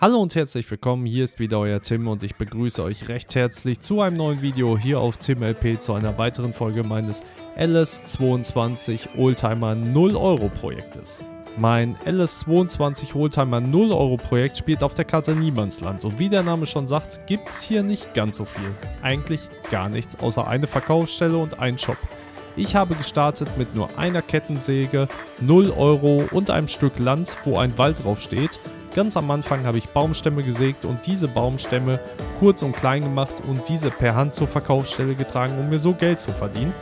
Hallo und herzlich willkommen, hier ist wieder euer Tim und ich begrüße euch recht herzlich zu einem neuen Video hier auf TimLP zu einer weiteren Folge meines LS22 Oldtimer 0 Euro Projektes. Mein LS22 Oldtimer 0 Euro Projekt spielt auf der Karte Niemandsland und wie der Name schon sagt, gibt es hier nicht ganz so viel. Eigentlich gar nichts, außer eine Verkaufsstelle und ein Shop. Ich habe gestartet mit nur einer Kettensäge, 0 Euro und einem Stück Land, wo ein Wald drauf steht Ganz am Anfang habe ich Baumstämme gesägt und diese Baumstämme kurz und klein gemacht und diese per Hand zur Verkaufsstelle getragen, um mir so Geld zu verdienen.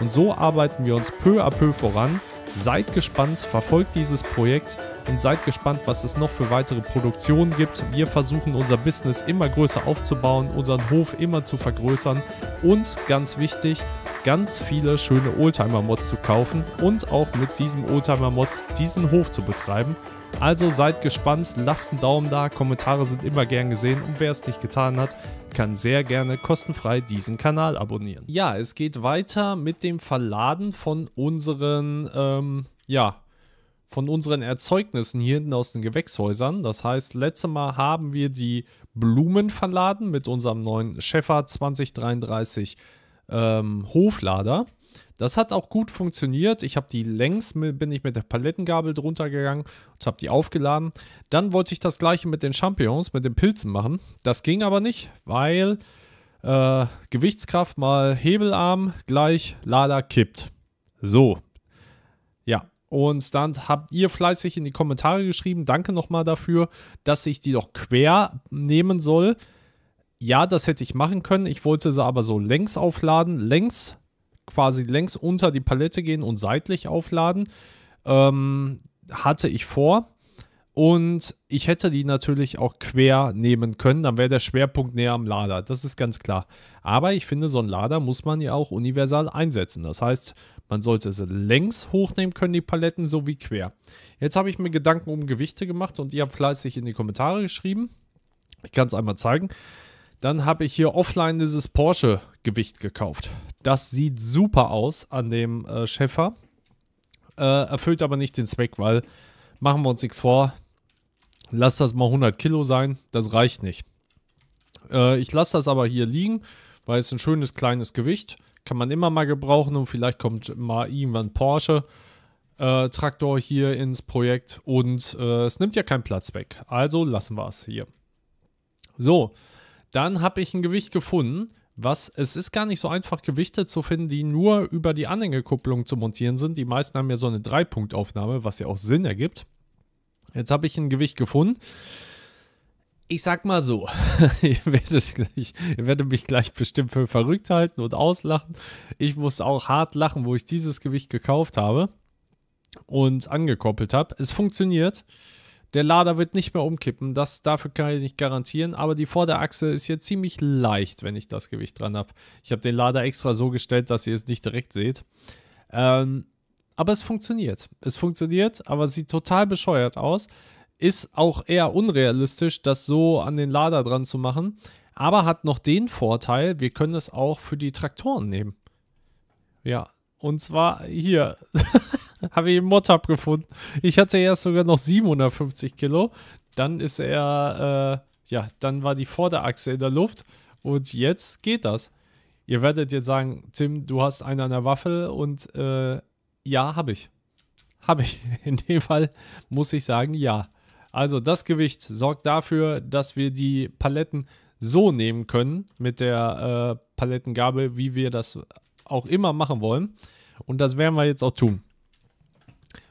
Und so arbeiten wir uns peu à peu voran. Seid gespannt, verfolgt dieses Projekt und seid gespannt, was es noch für weitere Produktionen gibt. Wir versuchen unser Business immer größer aufzubauen, unseren Hof immer zu vergrößern und ganz wichtig, ganz viele schöne Oldtimer-Mods zu kaufen und auch mit diesem Oldtimer-Mods diesen Hof zu betreiben also seid gespannt, lasst einen Daumen da, Kommentare sind immer gern gesehen und wer es nicht getan hat, kann sehr gerne kostenfrei diesen Kanal abonnieren. Ja, es geht weiter mit dem Verladen von unseren, ähm, ja, von unseren Erzeugnissen hier hinten aus den Gewächshäusern. Das heißt, letztes Mal haben wir die Blumen verladen mit unserem neuen Schäfer 2033 ähm, Hoflader. Das hat auch gut funktioniert. Ich habe die längs, bin ich mit der Palettengabel drunter gegangen und habe die aufgeladen. Dann wollte ich das gleiche mit den Champignons, mit den Pilzen machen. Das ging aber nicht, weil äh, Gewichtskraft mal Hebelarm gleich Lada kippt. So. Ja, und dann habt ihr fleißig in die Kommentare geschrieben, danke nochmal dafür, dass ich die doch quer nehmen soll. Ja, das hätte ich machen können. Ich wollte sie aber so längs aufladen. Längs quasi längs unter die Palette gehen und seitlich aufladen. Ähm, hatte ich vor. Und ich hätte die natürlich auch quer nehmen können, dann wäre der Schwerpunkt näher am Lader, das ist ganz klar. Aber ich finde, so ein Lader muss man ja auch universal einsetzen. Das heißt, man sollte es längs hochnehmen können, die Paletten, sowie quer. Jetzt habe ich mir Gedanken um Gewichte gemacht und ihr habt fleißig in die Kommentare geschrieben. Ich kann es einmal zeigen. Dann habe ich hier offline dieses Porsche-Gewicht gekauft. Das sieht super aus an dem äh, Schäfer. Äh, erfüllt aber nicht den Zweck, weil machen wir uns nichts vor. Lass das mal 100 Kilo sein, das reicht nicht. Äh, ich lasse das aber hier liegen, weil es ein schönes kleines Gewicht kann man immer mal gebrauchen und vielleicht kommt mal irgendwann Porsche. Äh, Traktor hier ins Projekt und äh, es nimmt ja keinen Platz weg. Also lassen wir es hier. So, dann habe ich ein Gewicht gefunden, was es ist gar nicht so einfach, Gewichte zu finden, die nur über die Anhängekupplung zu montieren sind. Die meisten haben ja so eine Dreipunktaufnahme, was ja auch Sinn ergibt. Jetzt habe ich ein Gewicht gefunden. Ich sag mal so, ihr, werdet gleich, ihr werdet mich gleich bestimmt für verrückt halten und auslachen. Ich muss auch hart lachen, wo ich dieses Gewicht gekauft habe und angekoppelt habe. Es funktioniert. Der Lader wird nicht mehr umkippen, das dafür kann ich nicht garantieren, aber die Vorderachse ist hier ziemlich leicht, wenn ich das Gewicht dran habe. Ich habe den Lader extra so gestellt, dass ihr es nicht direkt seht. Ähm, aber es funktioniert. Es funktioniert, aber sieht total bescheuert aus. Ist auch eher unrealistisch, das so an den Lader dran zu machen, aber hat noch den Vorteil, wir können es auch für die Traktoren nehmen. Ja, und zwar hier habe ich einen Mod-Hub gefunden. Ich hatte erst sogar noch 750 Kilo. Dann ist er, äh, ja, dann war die Vorderachse in der Luft. Und jetzt geht das. Ihr werdet jetzt sagen, Tim, du hast einen an der Waffel und äh, ja, habe ich. Habe ich. In dem Fall muss ich sagen, ja. Also das Gewicht sorgt dafür, dass wir die Paletten so nehmen können mit der äh, Palettengabel, wie wir das auch immer machen wollen. Und das werden wir jetzt auch tun.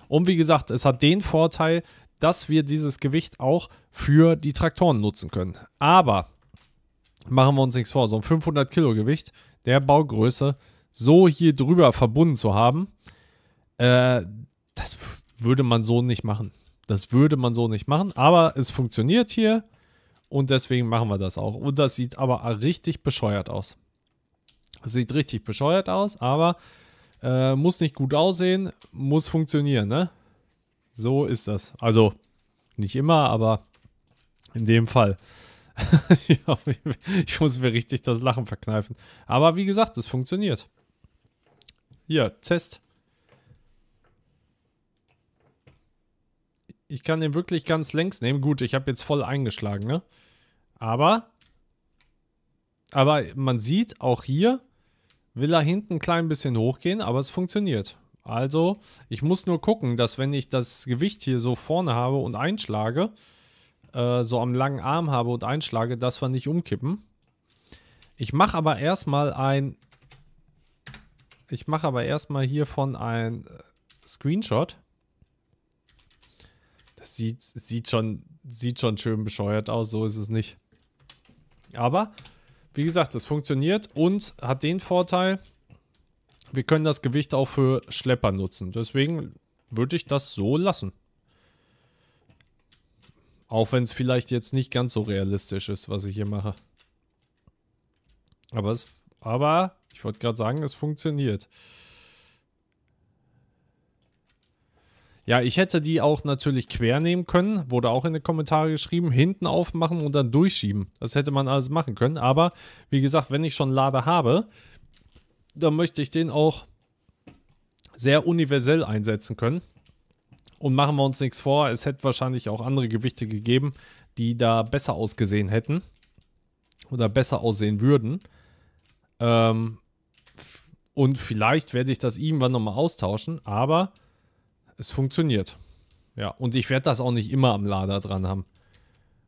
Und wie gesagt, es hat den Vorteil, dass wir dieses Gewicht auch für die Traktoren nutzen können. Aber machen wir uns nichts vor, so ein 500 Kilo Gewicht der Baugröße so hier drüber verbunden zu haben, äh, das würde man so nicht machen. Das würde man so nicht machen, aber es funktioniert hier und deswegen machen wir das auch. Und das sieht aber richtig bescheuert aus. Sieht richtig bescheuert aus, aber äh, muss nicht gut aussehen, muss funktionieren, ne? So ist das. Also, nicht immer, aber in dem Fall. ich muss mir richtig das Lachen verkneifen. Aber wie gesagt, es funktioniert. Hier, Test. Ich kann den wirklich ganz längs nehmen. Gut, ich habe jetzt voll eingeschlagen, ne? Aber, aber man sieht auch hier, will er hinten ein klein bisschen hochgehen, aber es funktioniert. Also, ich muss nur gucken, dass wenn ich das Gewicht hier so vorne habe und einschlage, äh, so am langen Arm habe und einschlage, dass wir nicht umkippen. Ich mache aber erstmal ein... Ich mache aber erstmal hiervon ein äh, Screenshot. Das sieht, sieht, schon, sieht schon schön bescheuert aus, so ist es nicht. Aber wie gesagt, es funktioniert und hat den Vorteil, wir können das Gewicht auch für Schlepper nutzen. Deswegen würde ich das so lassen. Auch wenn es vielleicht jetzt nicht ganz so realistisch ist, was ich hier mache. Aber, es, aber ich wollte gerade sagen, es funktioniert. Ja, ich hätte die auch natürlich quer nehmen können, wurde auch in den Kommentaren geschrieben, hinten aufmachen und dann durchschieben. Das hätte man alles machen können, aber wie gesagt, wenn ich schon Lade habe, dann möchte ich den auch sehr universell einsetzen können. Und machen wir uns nichts vor, es hätte wahrscheinlich auch andere Gewichte gegeben, die da besser ausgesehen hätten oder besser aussehen würden. Ähm, und vielleicht werde ich das irgendwann nochmal austauschen, aber es funktioniert. Ja, und ich werde das auch nicht immer am Lader dran haben.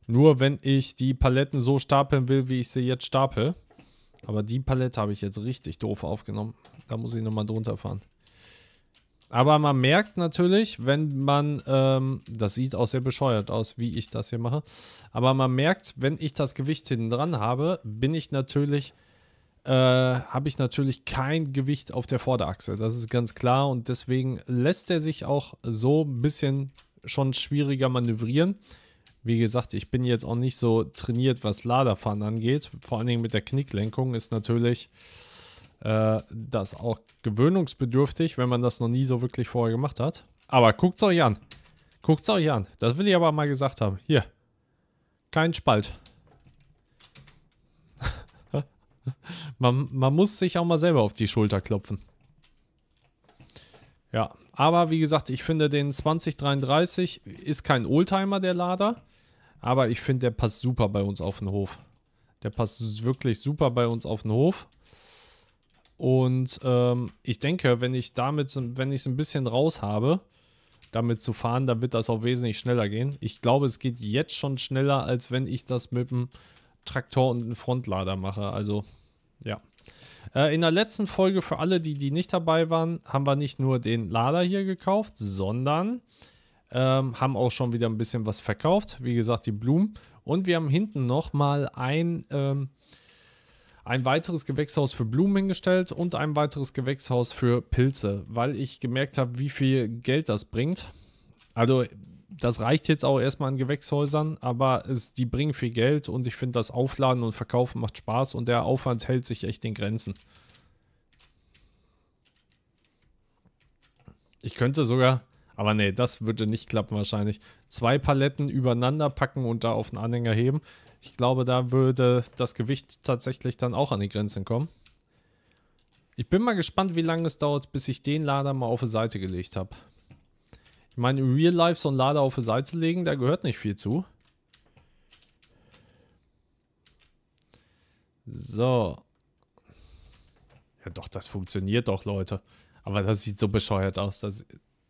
Nur wenn ich die Paletten so stapeln will, wie ich sie jetzt stapel. Aber die Palette habe ich jetzt richtig doof aufgenommen. Da muss ich nochmal drunter fahren. Aber man merkt natürlich, wenn man, ähm, das sieht auch sehr bescheuert aus, wie ich das hier mache, aber man merkt, wenn ich das Gewicht hinten dran habe, bin ich natürlich äh, habe ich natürlich kein Gewicht auf der Vorderachse. Das ist ganz klar und deswegen lässt er sich auch so ein bisschen schon schwieriger manövrieren. Wie gesagt, ich bin jetzt auch nicht so trainiert, was Laderfahren angeht. Vor allen Dingen mit der Knicklenkung ist natürlich äh, das auch gewöhnungsbedürftig, wenn man das noch nie so wirklich vorher gemacht hat. Aber guckt es euch an. Guckt es euch an. Das will ich aber mal gesagt haben. Hier. Kein Spalt. man, man muss sich auch mal selber auf die Schulter klopfen. Ja, aber wie gesagt, ich finde den 2033 ist kein Oldtimer, der Lader. Aber ich finde, der passt super bei uns auf den Hof. Der passt wirklich super bei uns auf den Hof. Und ähm, ich denke, wenn ich damit, wenn ich es ein bisschen raus habe, damit zu fahren, dann wird das auch wesentlich schneller gehen. Ich glaube, es geht jetzt schon schneller, als wenn ich das mit einem Traktor und einem Frontlader mache. Also ja. Äh, in der letzten Folge, für alle, die, die nicht dabei waren, haben wir nicht nur den Lader hier gekauft, sondern ähm, haben auch schon wieder ein bisschen was verkauft. Wie gesagt, die Blumen. Und wir haben hinten nochmal ein, ähm, ein weiteres Gewächshaus für Blumen hingestellt und ein weiteres Gewächshaus für Pilze, weil ich gemerkt habe, wie viel Geld das bringt. Also das reicht jetzt auch erstmal an Gewächshäusern, aber es, die bringen viel Geld und ich finde, das Aufladen und Verkaufen macht Spaß und der Aufwand hält sich echt in Grenzen. Ich könnte sogar, aber nee, das würde nicht klappen wahrscheinlich. Zwei Paletten übereinander packen und da auf den Anhänger heben. Ich glaube, da würde das Gewicht tatsächlich dann auch an die Grenzen kommen. Ich bin mal gespannt, wie lange es dauert, bis ich den Lader mal auf die Seite gelegt habe. Ich meine, im Real Life so ein Lader auf die Seite legen, da gehört nicht viel zu. So. Ja doch, das funktioniert doch, Leute. Aber das sieht so bescheuert aus. Das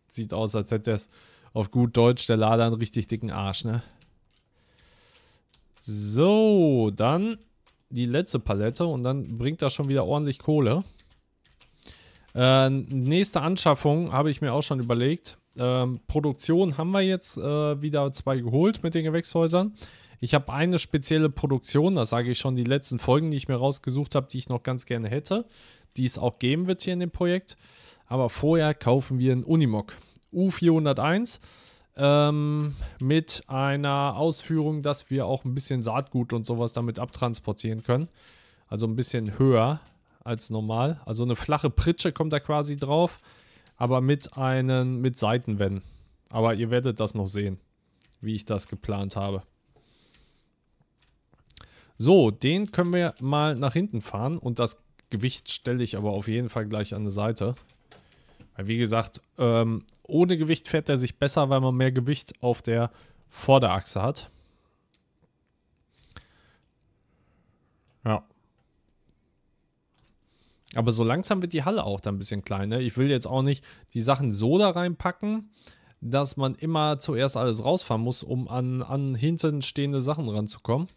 sieht aus, als hätte es auf gut Deutsch der Lader einen richtig dicken Arsch, ne? So, dann die letzte Palette und dann bringt das schon wieder ordentlich Kohle. Äh, nächste Anschaffung habe ich mir auch schon überlegt. Ähm, Produktion haben wir jetzt äh, wieder zwei geholt mit den Gewächshäusern. Ich habe eine spezielle Produktion, das sage ich schon die letzten Folgen, die ich mir rausgesucht habe, die ich noch ganz gerne hätte, die es auch geben wird hier in dem Projekt. Aber vorher kaufen wir einen Unimog U401 ähm, mit einer Ausführung, dass wir auch ein bisschen Saatgut und sowas damit abtransportieren können. Also ein bisschen höher als normal. Also eine flache Pritsche kommt da quasi drauf aber mit einen, mit Seitenwänden. Aber ihr werdet das noch sehen, wie ich das geplant habe. So, den können wir mal nach hinten fahren und das Gewicht stelle ich aber auf jeden Fall gleich an die Seite. Weil wie gesagt, ähm, ohne Gewicht fährt er sich besser, weil man mehr Gewicht auf der Vorderachse hat. Ja, aber so langsam wird die Halle auch da ein bisschen kleiner. Ne? Ich will jetzt auch nicht die Sachen so da reinpacken, dass man immer zuerst alles rausfahren muss, um an, an hinten stehende Sachen ranzukommen.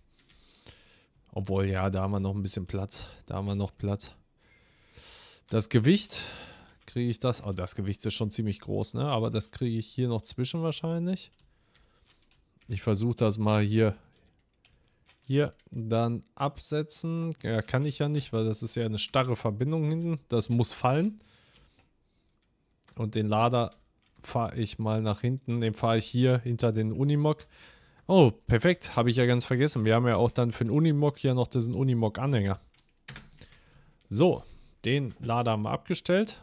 Obwohl, ja, da haben wir noch ein bisschen Platz. Da haben wir noch Platz. Das Gewicht kriege ich das. Oh, das Gewicht ist schon ziemlich groß, ne? Aber das kriege ich hier noch zwischen wahrscheinlich. Ich versuche das mal hier hier dann absetzen. Ja, kann ich ja nicht, weil das ist ja eine starre Verbindung hinten. Das muss fallen. Und den Lader fahre ich mal nach hinten. Den fahre ich hier hinter den Unimog. Oh, perfekt. Habe ich ja ganz vergessen. Wir haben ja auch dann für den Unimog hier noch diesen Unimog-Anhänger. So, den Lader haben wir abgestellt.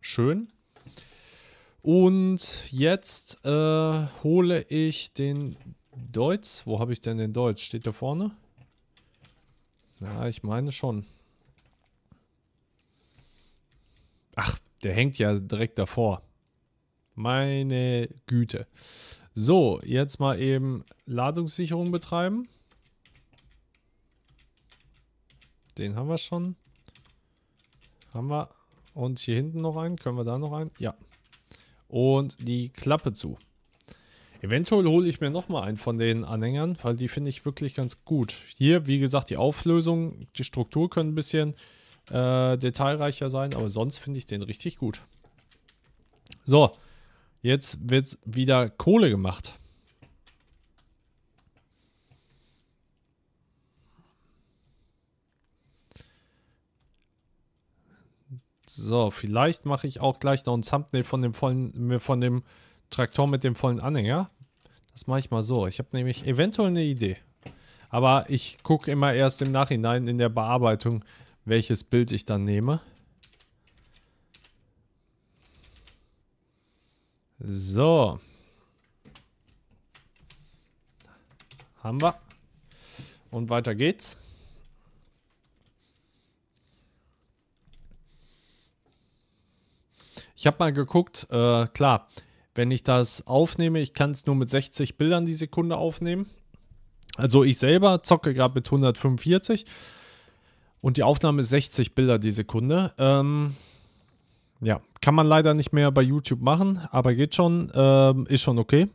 Schön. Und jetzt äh, hole ich den Deutsch. Wo habe ich denn den Deutsch? Steht da vorne? Ja, ich meine schon. Ach, der hängt ja direkt davor. Meine Güte. So, jetzt mal eben Ladungssicherung betreiben. Den haben wir schon. Haben wir. Und hier hinten noch einen. Können wir da noch einen? Ja. Und die Klappe zu. Eventuell hole ich mir nochmal einen von den Anhängern, weil die finde ich wirklich ganz gut. Hier, wie gesagt, die Auflösung, die Struktur können ein bisschen äh, detailreicher sein, aber sonst finde ich den richtig gut. So, jetzt wird wieder Kohle gemacht. So, vielleicht mache ich auch gleich noch ein Thumbnail von dem, von, von dem Traktor mit dem vollen Anhänger. Das mache ich mal so. Ich habe nämlich eventuell eine Idee. Aber ich gucke immer erst im Nachhinein in der Bearbeitung, welches Bild ich dann nehme. So. Haben wir. Und weiter geht's. Ich habe mal geguckt, äh, klar, wenn ich das aufnehme, ich kann es nur mit 60 Bildern die Sekunde aufnehmen. Also ich selber zocke gerade mit 145 und die Aufnahme ist 60 Bilder die Sekunde. Ähm, ja, kann man leider nicht mehr bei YouTube machen, aber geht schon, ähm, ist schon okay.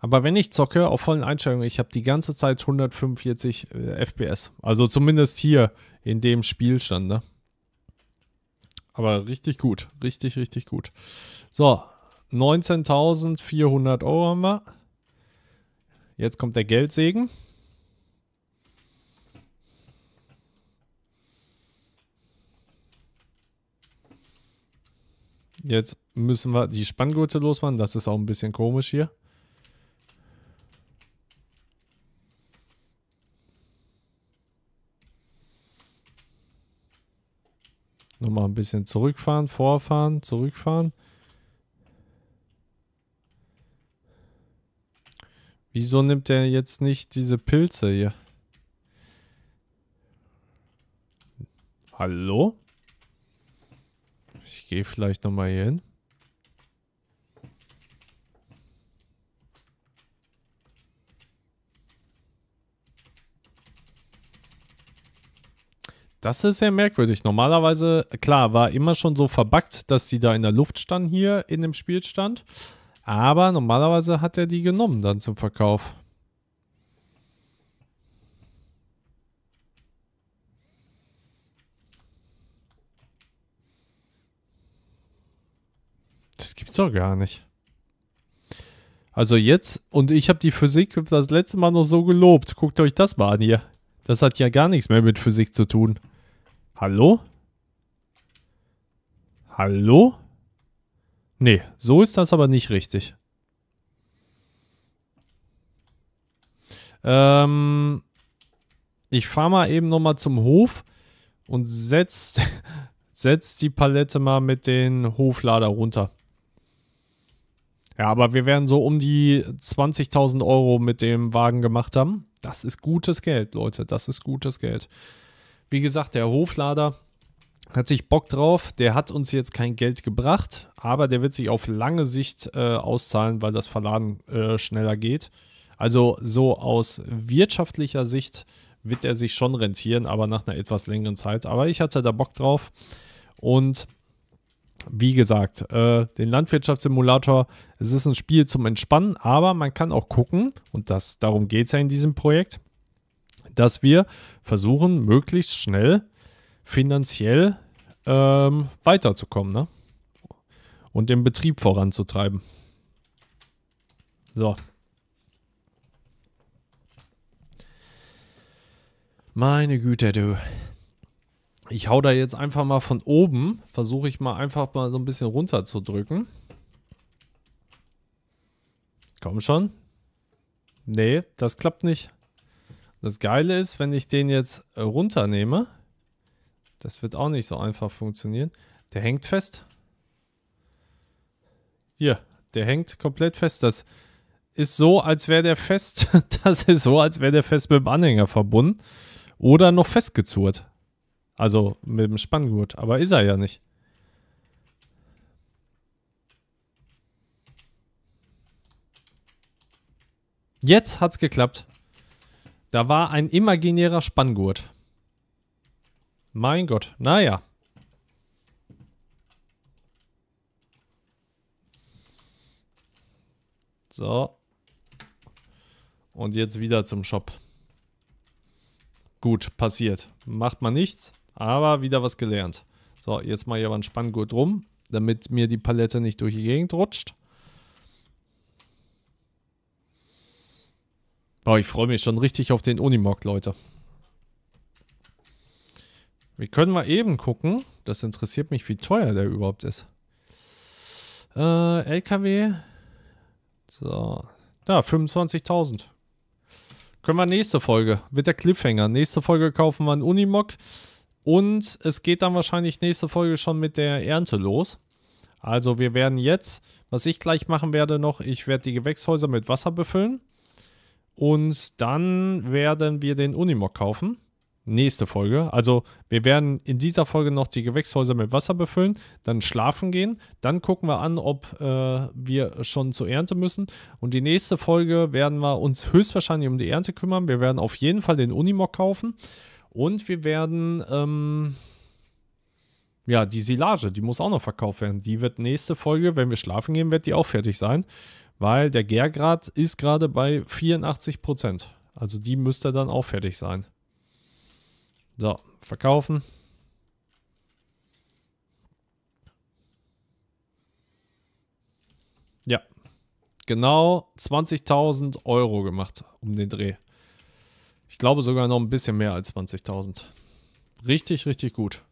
Aber wenn ich zocke, auf vollen Einstellungen, ich habe die ganze Zeit 145 äh, FPS. Also zumindest hier in dem Spielstand. Ne? Aber richtig gut, richtig, richtig gut. So, 19.400 Euro haben wir. Jetzt kommt der Geldsegen. Jetzt müssen wir die Spanngurte losmachen. Das ist auch ein bisschen komisch hier. Nochmal ein bisschen zurückfahren, vorfahren, zurückfahren. Wieso nimmt er jetzt nicht diese Pilze hier? Hallo? Ich gehe vielleicht nochmal hier hin. Das ist sehr merkwürdig. Normalerweise, klar, war immer schon so verbackt, dass die da in der Luft standen hier in dem Spielstand. Aber normalerweise hat er die genommen dann zum Verkauf. Das gibt's doch gar nicht. Also jetzt, und ich habe die Physik das letzte Mal noch so gelobt. Guckt euch das mal an hier. Das hat ja gar nichts mehr mit Physik zu tun. Hallo? Hallo? Nee, so ist das aber nicht richtig. Ähm, ich fahre mal eben nochmal zum Hof und setz, setz die Palette mal mit den Hoflader runter. Ja, aber wir werden so um die 20.000 Euro mit dem Wagen gemacht haben. Das ist gutes Geld, Leute. Das ist gutes Geld. Wie gesagt, der Hoflader, hat sich Bock drauf. Der hat uns jetzt kein Geld gebracht, aber der wird sich auf lange Sicht äh, auszahlen, weil das Verladen äh, schneller geht. Also so aus wirtschaftlicher Sicht wird er sich schon rentieren, aber nach einer etwas längeren Zeit. Aber ich hatte da Bock drauf und wie gesagt, äh, den Landwirtschaftssimulator, es ist ein Spiel zum Entspannen, aber man kann auch gucken, und das, darum geht es ja in diesem Projekt, dass wir versuchen, möglichst schnell finanziell ähm, weiterzukommen, ne? Und den Betrieb voranzutreiben. So. Meine Güte, du. Ich hau da jetzt einfach mal von oben, versuche ich mal einfach mal so ein bisschen runterzudrücken. Komm schon. Nee, das klappt nicht. Das Geile ist, wenn ich den jetzt äh, runternehme, das wird auch nicht so einfach funktionieren. Der hängt fest. Hier, der hängt komplett fest. Das ist so, als wäre der fest. Das ist so, als wäre der fest mit dem Anhänger verbunden. Oder noch festgezurrt. Also mit dem Spanngurt. Aber ist er ja nicht. Jetzt hat es geklappt. Da war ein imaginärer Spanngurt. Mein Gott, naja. So. Und jetzt wieder zum Shop. Gut, passiert. Macht man nichts, aber wieder was gelernt. So, jetzt mal hier aber einen Spanngurt rum, damit mir die Palette nicht durch die Gegend rutscht. Boah, ich freue mich schon richtig auf den Unimog, Leute. Wir können mal eben gucken. Das interessiert mich, wie teuer der überhaupt ist. Äh, LKW. So. Da, 25.000. Können wir nächste Folge. Wird der Cliffhanger. Nächste Folge kaufen wir einen Unimog. Und es geht dann wahrscheinlich nächste Folge schon mit der Ernte los. Also wir werden jetzt, was ich gleich machen werde noch, ich werde die Gewächshäuser mit Wasser befüllen. Und dann werden wir den Unimog kaufen nächste Folge. Also wir werden in dieser Folge noch die Gewächshäuser mit Wasser befüllen, dann schlafen gehen, dann gucken wir an, ob äh, wir schon zur Ernte müssen. Und die nächste Folge werden wir uns höchstwahrscheinlich um die Ernte kümmern. Wir werden auf jeden Fall den Unimog kaufen und wir werden ähm, ja die Silage, die muss auch noch verkauft werden. Die wird nächste Folge, wenn wir schlafen gehen, wird die auch fertig sein, weil der Gärgrad ist gerade bei 84 Prozent. Also die müsste dann auch fertig sein. So, verkaufen. Ja, genau 20.000 Euro gemacht um den Dreh. Ich glaube sogar noch ein bisschen mehr als 20.000. Richtig, richtig gut.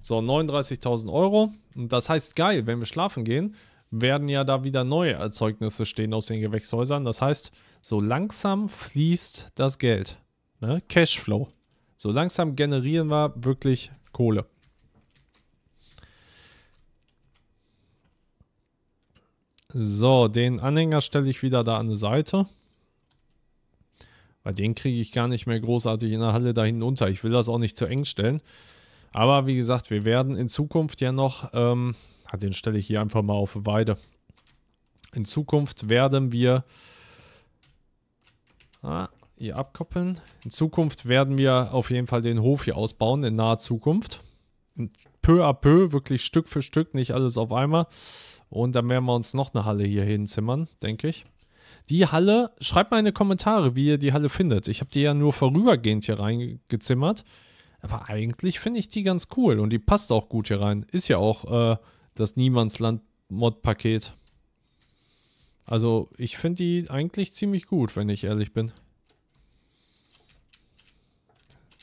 So, 39.000 Euro. Und das heißt, geil, wenn wir schlafen gehen, werden ja da wieder neue Erzeugnisse stehen aus den Gewächshäusern. Das heißt, so langsam fließt das Geld. Ne? Cashflow. So langsam generieren wir wirklich Kohle. So, den Anhänger stelle ich wieder da an die Seite. Weil den kriege ich gar nicht mehr großartig in der Halle da hinunter. Ich will das auch nicht zu eng stellen. Aber wie gesagt, wir werden in Zukunft ja noch, ähm, ah, den stelle ich hier einfach mal auf Weide. In Zukunft werden wir, ah, ihr abkoppeln. In Zukunft werden wir auf jeden Fall den Hof hier ausbauen, in naher Zukunft. Peu à peu, wirklich Stück für Stück, nicht alles auf einmal. Und dann werden wir uns noch eine Halle hier hinzimmern, denke ich. Die Halle, schreibt mal in die Kommentare, wie ihr die Halle findet. Ich habe die ja nur vorübergehend hier reingezimmert. Aber eigentlich finde ich die ganz cool und die passt auch gut hier rein. Ist ja auch äh, das Niemandsland-Mod-Paket. Also ich finde die eigentlich ziemlich gut, wenn ich ehrlich bin.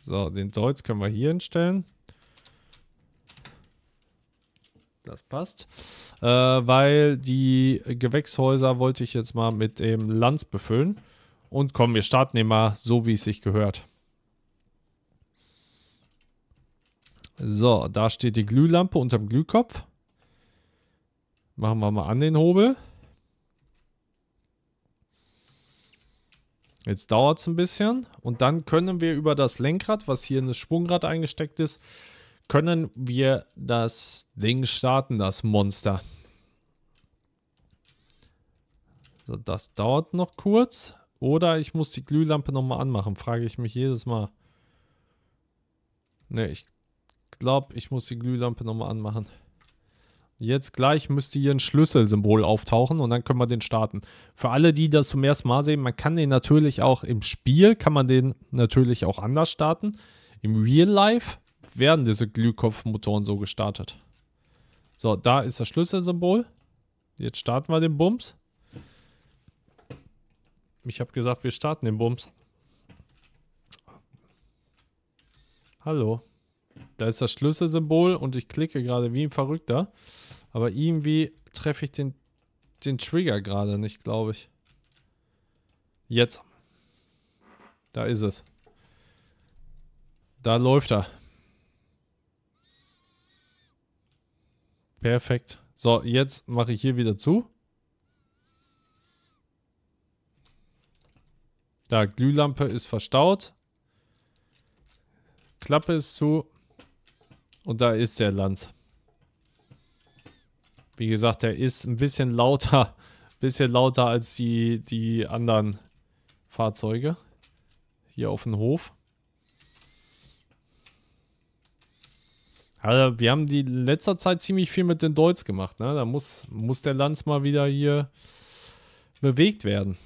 So, den Deutz können wir hier hinstellen. Das passt. Äh, weil die Gewächshäuser wollte ich jetzt mal mit dem Lanz befüllen. Und kommen wir starten immer so, wie es sich gehört. So, da steht die Glühlampe unterm Glühkopf. Machen wir mal an den Hobel. Jetzt dauert es ein bisschen und dann können wir über das Lenkrad, was hier in das Schwungrad eingesteckt ist, können wir das Ding starten, das Monster. So, das dauert noch kurz. Oder ich muss die Glühlampe nochmal anmachen, frage ich mich jedes Mal. Ne, ich glaube, ich muss die Glühlampe nochmal anmachen. Jetzt gleich müsste hier ein Schlüsselsymbol auftauchen und dann können wir den starten. Für alle, die das zum ersten Mal sehen, man kann den natürlich auch im Spiel, kann man den natürlich auch anders starten. Im Real Life werden diese Glühkopfmotoren so gestartet. So, da ist das Schlüsselsymbol. Jetzt starten wir den Bums. Ich habe gesagt, wir starten den Bums. Hallo. Da ist das Schlüsselsymbol und ich klicke gerade wie ein Verrückter. Aber irgendwie treffe ich den, den Trigger gerade nicht, glaube ich. Jetzt. Da ist es. Da läuft er. Perfekt. So, jetzt mache ich hier wieder zu. Da, Glühlampe ist verstaut. Klappe ist zu. Und da ist der Lanz. Wie gesagt, der ist ein bisschen lauter, bisschen lauter als die, die anderen Fahrzeuge hier auf dem Hof. Also wir haben die in letzter Zeit ziemlich viel mit den Deutz gemacht. Ne? Da muss, muss der Lanz mal wieder hier bewegt werden.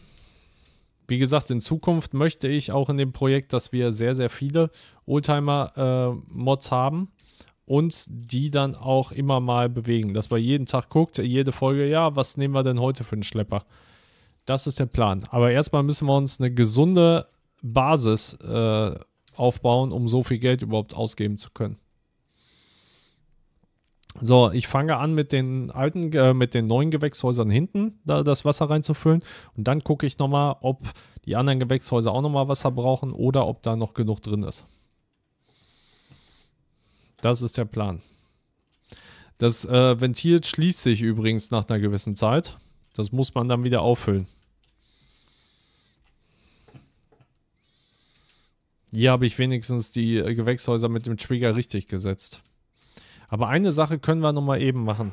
Wie gesagt, in Zukunft möchte ich auch in dem Projekt, dass wir sehr, sehr viele Oldtimer-Mods äh, haben und die dann auch immer mal bewegen. Dass man jeden Tag guckt, jede Folge, ja, was nehmen wir denn heute für einen Schlepper? Das ist der Plan. Aber erstmal müssen wir uns eine gesunde Basis äh, aufbauen, um so viel Geld überhaupt ausgeben zu können. So, ich fange an mit den alten, äh, mit den neuen Gewächshäusern hinten, da das Wasser reinzufüllen. Und dann gucke ich nochmal, ob die anderen Gewächshäuser auch nochmal Wasser brauchen oder ob da noch genug drin ist. Das ist der Plan. Das äh, Ventil schließt sich übrigens nach einer gewissen Zeit. Das muss man dann wieder auffüllen. Hier habe ich wenigstens die äh, Gewächshäuser mit dem Trigger richtig gesetzt. Aber eine Sache können wir nochmal eben machen.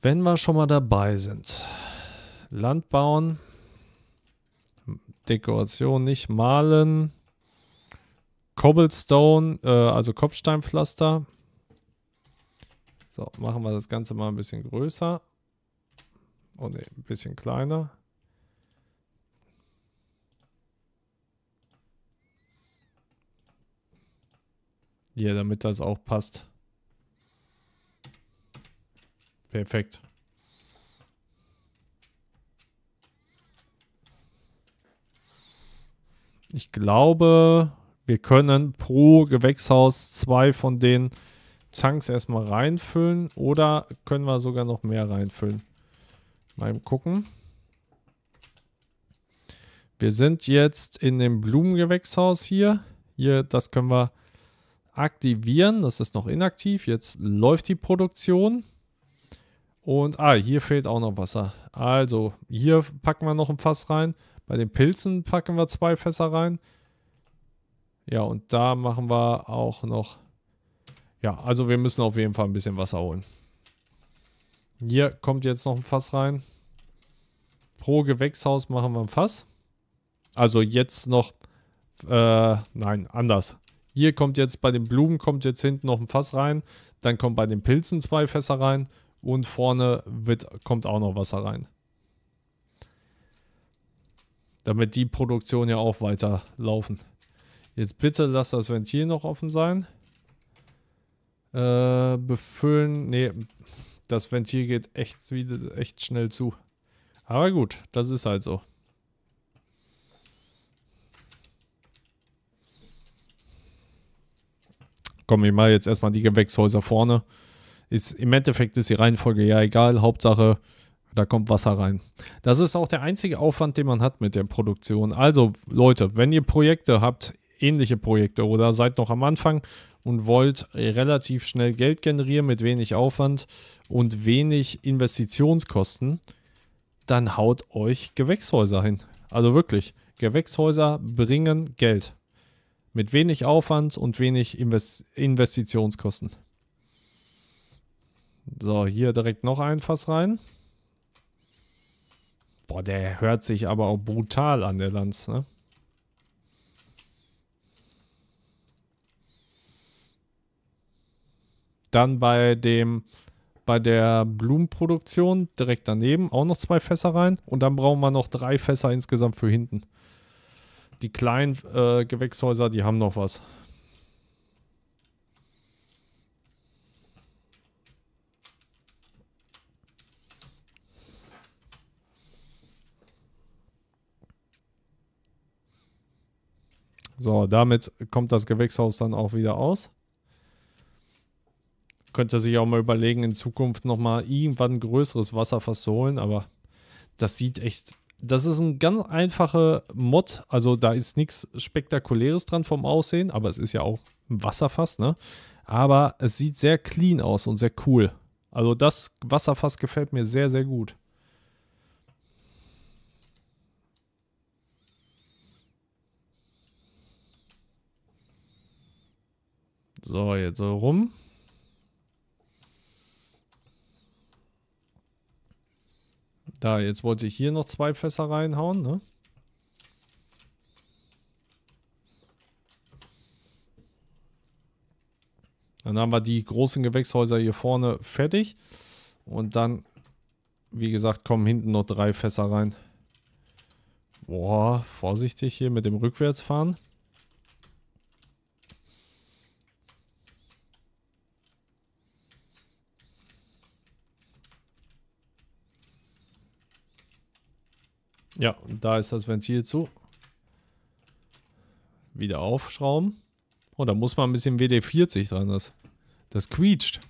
Wenn wir schon mal dabei sind. Land bauen. Dekoration nicht malen. Cobblestone, äh, also Kopfsteinpflaster. So, machen wir das Ganze mal ein bisschen größer. Oh ne, ein bisschen kleiner. Ja, damit das auch passt. Perfekt. Ich glaube, wir können pro Gewächshaus zwei von den Tanks erstmal reinfüllen oder können wir sogar noch mehr reinfüllen. Mal gucken. Wir sind jetzt in dem Blumengewächshaus hier. Hier, das können wir aktivieren. Das ist noch inaktiv. Jetzt läuft die Produktion. Und, ah, hier fehlt auch noch Wasser. Also, hier packen wir noch ein Fass rein. Bei den Pilzen packen wir zwei Fässer rein. Ja, und da machen wir auch noch... Ja, also wir müssen auf jeden Fall ein bisschen Wasser holen. Hier kommt jetzt noch ein Fass rein. Pro Gewächshaus machen wir ein Fass. Also jetzt noch... Äh, nein, anders. Hier kommt jetzt bei den Blumen kommt jetzt hinten noch ein Fass rein. Dann kommt bei den Pilzen zwei Fässer rein. Und vorne wird, kommt auch noch Wasser rein. Damit die Produktion ja auch weiter laufen. Jetzt bitte lass das Ventil noch offen sein. Äh, befüllen. Nee, das Ventil geht echt, echt schnell zu. Aber gut, das ist halt so. Komm, ich mache jetzt erstmal die Gewächshäuser vorne. Ist, Im Endeffekt ist die Reihenfolge ja egal. Hauptsache, da kommt Wasser rein. Das ist auch der einzige Aufwand, den man hat mit der Produktion. Also, Leute, wenn ihr Projekte habt, ähnliche Projekte oder seid noch am Anfang und wollt relativ schnell Geld generieren mit wenig Aufwand und wenig Investitionskosten, dann haut euch Gewächshäuser hin. Also wirklich, Gewächshäuser bringen Geld. Mit wenig Aufwand und wenig Invest Investitionskosten. So, hier direkt noch ein Fass rein. Boah, der hört sich aber auch brutal an, der Lanz, ne? Dann bei dem bei der Blumenproduktion direkt daneben auch noch zwei Fässer rein und dann brauchen wir noch drei Fässer insgesamt für hinten. Die kleinen äh, Gewächshäuser, die haben noch was. So, damit kommt das Gewächshaus dann auch wieder aus könnte sich auch mal überlegen, in Zukunft nochmal irgendwann ein größeres Wasserfass zu holen, aber das sieht echt. Das ist ein ganz einfacher Mod, also da ist nichts Spektakuläres dran vom Aussehen, aber es ist ja auch ein Wasserfass, ne? Aber es sieht sehr clean aus und sehr cool. Also das Wasserfass gefällt mir sehr, sehr gut. So, jetzt so rum. Da, jetzt wollte ich hier noch zwei Fässer reinhauen, ne? Dann haben wir die großen Gewächshäuser hier vorne fertig. Und dann, wie gesagt, kommen hinten noch drei Fässer rein. Boah, vorsichtig hier mit dem Rückwärtsfahren. Ja, da ist das Ventil zu. Wieder aufschrauben. Oh, da muss man ein bisschen WD-40 dran, das, das quietscht.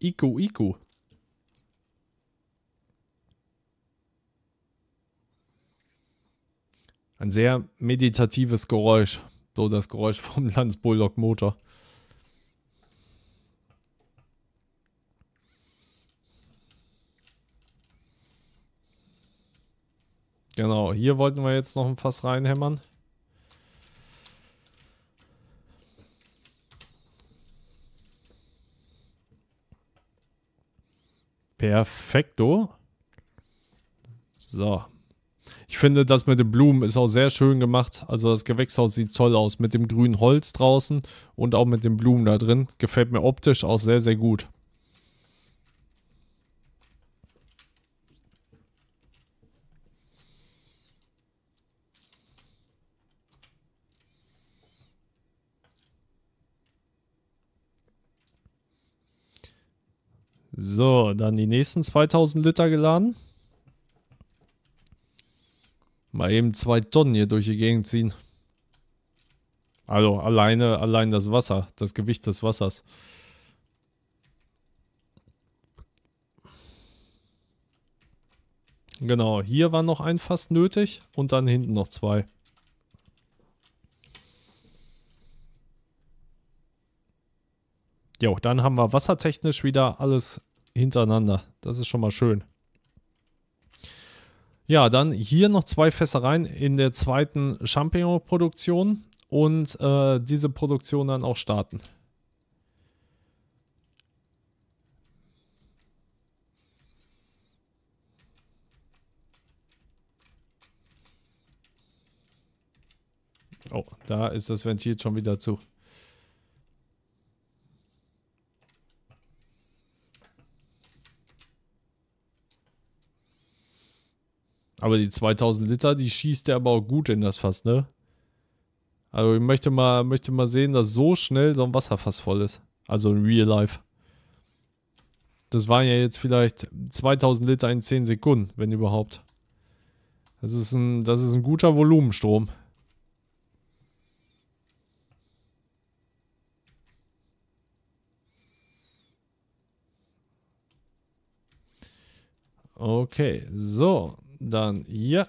Iku, Iku. Ein sehr meditatives Geräusch. So das Geräusch vom Lanz Landsbulldog Motor. Genau, hier wollten wir jetzt noch ein Fass reinhämmern. Perfekto. So. Ich finde, das mit den Blumen ist auch sehr schön gemacht. Also das Gewächshaus sieht toll aus. Mit dem grünen Holz draußen und auch mit den Blumen da drin. Gefällt mir optisch auch sehr, sehr gut. So, dann die nächsten 2000 Liter geladen. Mal eben zwei Tonnen hier durch die Gegend ziehen. Also alleine, allein das Wasser, das Gewicht des Wassers. Genau, hier war noch ein Fass nötig und dann hinten noch zwei. Jo, dann haben wir wassertechnisch wieder alles hintereinander. Das ist schon mal schön. Ja, dann hier noch zwei Fässereien in der zweiten Champignon-Produktion und äh, diese Produktion dann auch starten. Oh, da ist das Ventil schon wieder zu. Aber die 2000 Liter, die schießt der aber auch gut in das Fass, ne? Also ich möchte mal, möchte mal sehen, dass so schnell so ein Wasserfass voll ist. Also in real life. Das waren ja jetzt vielleicht 2000 Liter in 10 Sekunden, wenn überhaupt. Das ist ein, das ist ein guter Volumenstrom. Okay, so. Dann hier.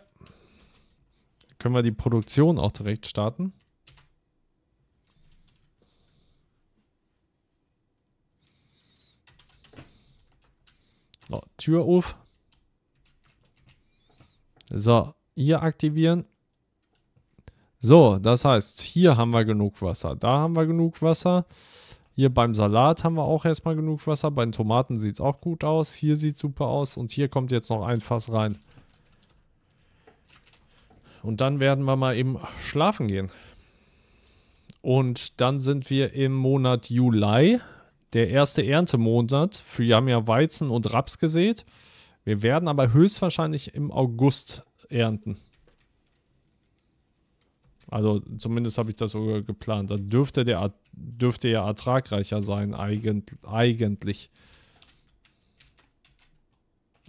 Können wir die Produktion auch direkt starten. So, Tür auf. So, hier aktivieren. So, das heißt, hier haben wir genug Wasser. Da haben wir genug Wasser. Hier beim Salat haben wir auch erstmal genug Wasser. Bei den Tomaten sieht es auch gut aus. Hier sieht super aus. Und hier kommt jetzt noch ein Fass rein. Und dann werden wir mal eben schlafen gehen. Und dann sind wir im Monat Juli, der erste Erntemonat. Wir haben ja Weizen und Raps gesät. Wir werden aber höchstwahrscheinlich im August ernten. Also zumindest habe ich das so geplant. Dann dürfte der dürfte ja ertragreicher sein, Eig eigentlich.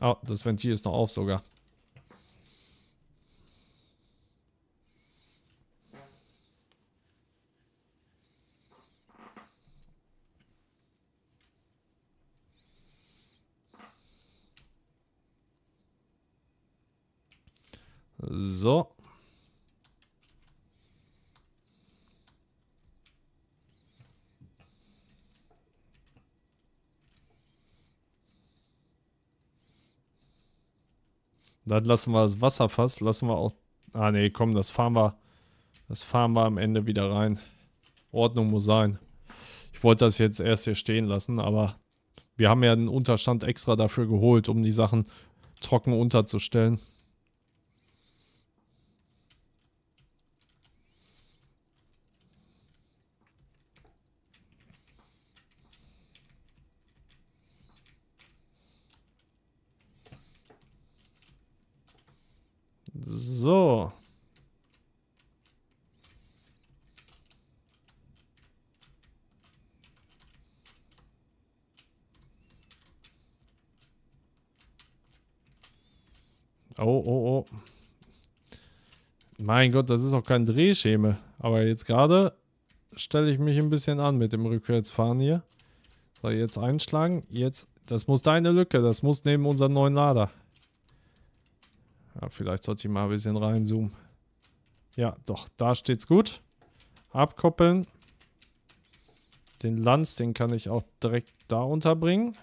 Ah, oh, das Ventil ist noch auf sogar. So. Dann lassen wir das Wasser fast, lassen wir auch... Ah ne, komm, das fahren wir... Das fahren wir am Ende wieder rein. Ordnung muss sein. Ich wollte das jetzt erst hier stehen lassen, aber wir haben ja einen Unterstand extra dafür geholt, um die Sachen trocken unterzustellen. Oh, oh, oh. Mein Gott, das ist auch kein Drehschema. Aber jetzt gerade stelle ich mich ein bisschen an mit dem Rückwärtsfahren hier. So, jetzt einschlagen. Jetzt, das muss deine Lücke. Das muss neben unserem neuen Lader. Ja, vielleicht sollte ich mal ein bisschen reinzoomen. Ja, doch, da steht's gut. Abkoppeln. Den Lanz, den kann ich auch direkt da unterbringen.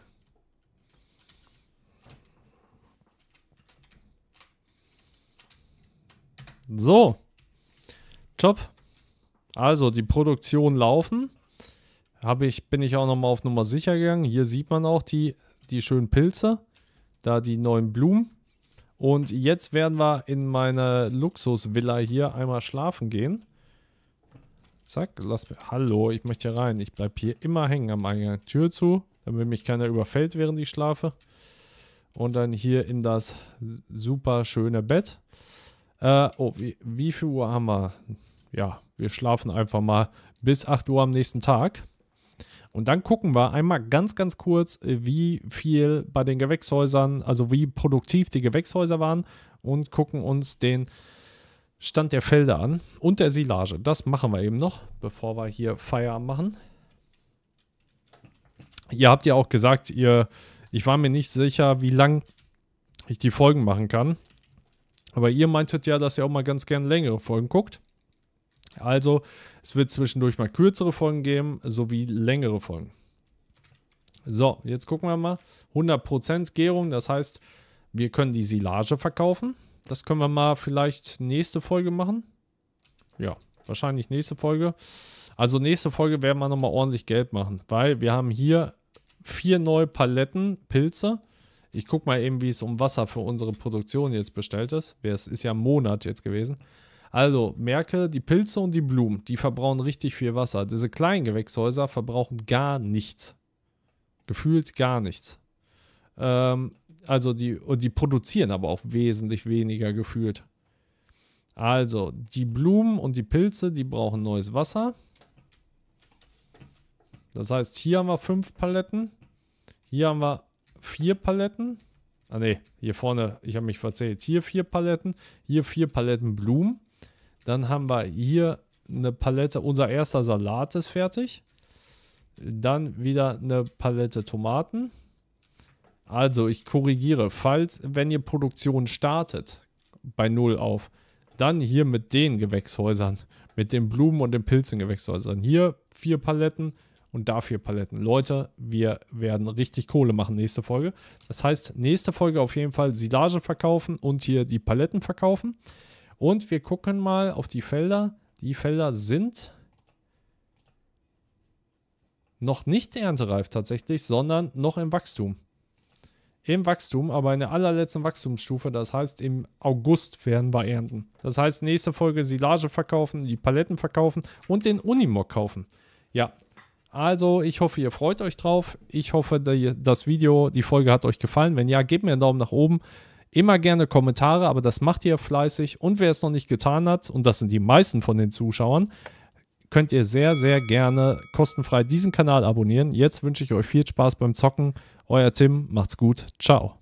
So, Job. Also die Produktion laufen. Hab ich, bin ich auch nochmal auf Nummer sicher gegangen. Hier sieht man auch die, die schönen Pilze, da die neuen Blumen. Und jetzt werden wir in meine Luxusvilla hier einmal schlafen gehen. Zack, lass mir. Hallo, ich möchte hier rein. Ich bleibe hier immer hängen am Eingang. Tür zu, damit mich keiner überfällt, während ich schlafe. Und dann hier in das super schöne Bett. Äh, oh, wie, wie viel Uhr haben wir? Ja, wir schlafen einfach mal bis 8 Uhr am nächsten Tag. Und dann gucken wir einmal ganz, ganz kurz, äh, wie viel bei den Gewächshäusern, also wie produktiv die Gewächshäuser waren und gucken uns den Stand der Felder an und der Silage. Das machen wir eben noch, bevor wir hier Feierabend machen. Ihr habt ja auch gesagt, ihr, ich war mir nicht sicher, wie lang ich die Folgen machen kann. Aber ihr meintet ja, dass ihr auch mal ganz gerne längere Folgen guckt. Also, es wird zwischendurch mal kürzere Folgen geben, sowie längere Folgen. So, jetzt gucken wir mal. 100% Gärung, das heißt, wir können die Silage verkaufen. Das können wir mal vielleicht nächste Folge machen. Ja, wahrscheinlich nächste Folge. Also nächste Folge werden wir nochmal ordentlich Geld machen, weil wir haben hier vier neue Paletten Pilze. Ich gucke mal eben, wie es um Wasser für unsere Produktion jetzt bestellt ist. Es ist ja ein Monat jetzt gewesen. Also merke, die Pilze und die Blumen, die verbrauchen richtig viel Wasser. Diese kleinen Gewächshäuser verbrauchen gar nichts. Gefühlt gar nichts. Ähm, also die, die produzieren aber auch wesentlich weniger gefühlt. Also die Blumen und die Pilze, die brauchen neues Wasser. Das heißt, hier haben wir fünf Paletten. Hier haben wir vier Paletten. Ah ne, hier vorne, ich habe mich verzählt. Hier vier Paletten, hier vier Paletten Blumen. Dann haben wir hier eine Palette, unser erster Salat ist fertig. Dann wieder eine Palette Tomaten. Also, ich korrigiere, falls, wenn ihr Produktion startet, bei Null auf, dann hier mit den Gewächshäusern, mit den Blumen- und den Pilzen-Gewächshäusern. Hier vier Paletten, und dafür Paletten. Leute, wir werden richtig Kohle machen nächste Folge. Das heißt, nächste Folge auf jeden Fall Silage verkaufen und hier die Paletten verkaufen. Und wir gucken mal auf die Felder. Die Felder sind noch nicht erntereif tatsächlich, sondern noch im Wachstum. Im Wachstum, aber in der allerletzten Wachstumsstufe, das heißt im August werden wir ernten. Das heißt nächste Folge Silage verkaufen, die Paletten verkaufen und den Unimog kaufen. Ja, also, ich hoffe, ihr freut euch drauf. Ich hoffe, die, das Video, die Folge hat euch gefallen. Wenn ja, gebt mir einen Daumen nach oben. Immer gerne Kommentare, aber das macht ihr fleißig. Und wer es noch nicht getan hat, und das sind die meisten von den Zuschauern, könnt ihr sehr, sehr gerne kostenfrei diesen Kanal abonnieren. Jetzt wünsche ich euch viel Spaß beim Zocken. Euer Tim, macht's gut. Ciao.